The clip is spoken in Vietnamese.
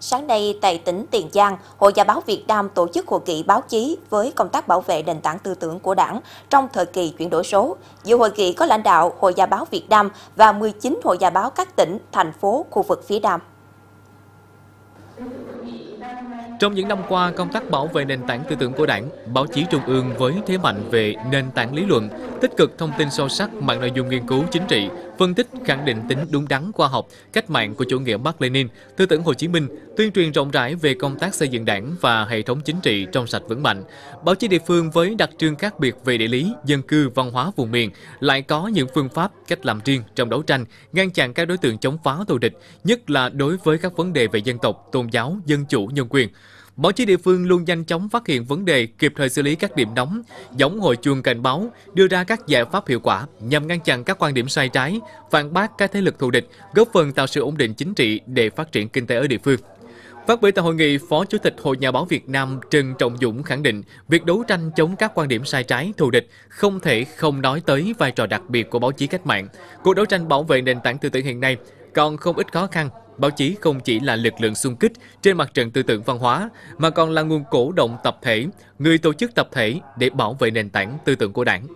Sáng nay tại tỉnh Tiền Giang, Hội Nhà báo Việt Nam tổ chức hội nghị báo chí với công tác bảo vệ nền tảng tư tưởng của đảng trong thời kỳ chuyển đổi số. Dự hội nghị có lãnh đạo Hội Nhà báo Việt Nam và 19 hội nhà báo các tỉnh, thành phố, khu vực phía Nam. Trong những năm qua, công tác bảo vệ nền tảng tư tưởng của đảng, báo chí trung ương với thế mạnh về nền tảng lý luận, tích cực thông tin sâu sắc mạng nội dung nghiên cứu chính trị, phân tích khẳng định tính đúng đắn khoa học, cách mạng của chủ nghĩa Mark Lenin, tư tưởng Hồ Chí Minh, tuyên truyền rộng rãi về công tác xây dựng đảng và hệ thống chính trị trong sạch vững mạnh. Báo chí địa phương với đặc trưng khác biệt về địa lý, dân cư, văn hóa vùng miền lại có những phương pháp, cách làm riêng trong đấu tranh, ngăn chặn các đối tượng chống phá thù địch, nhất là đối với các vấn đề về dân tộc, tôn giáo, dân chủ nhân quyền. Báo chí địa phương luôn nhanh chóng phát hiện vấn đề, kịp thời xử lý các điểm nóng, giống hồi chuông cảnh báo, đưa ra các giải pháp hiệu quả nhằm ngăn chặn các quan điểm sai trái, phản bác các thế lực thù địch, góp phần tạo sự ổn định chính trị để phát triển kinh tế ở địa phương. Phát biểu tại hội nghị, Phó Chủ tịch Hội Nhà báo Việt Nam Trần Trọng Dũng khẳng định việc đấu tranh chống các quan điểm sai trái, thù địch không thể không nói tới vai trò đặc biệt của báo chí cách mạng. Cuộc đấu tranh bảo vệ nền tảng tư tưởng hiện nay còn không ít khó khăn Báo chí không chỉ là lực lượng xung kích trên mặt trận tư tưởng văn hóa, mà còn là nguồn cổ động tập thể, người tổ chức tập thể để bảo vệ nền tảng tư tưởng của đảng.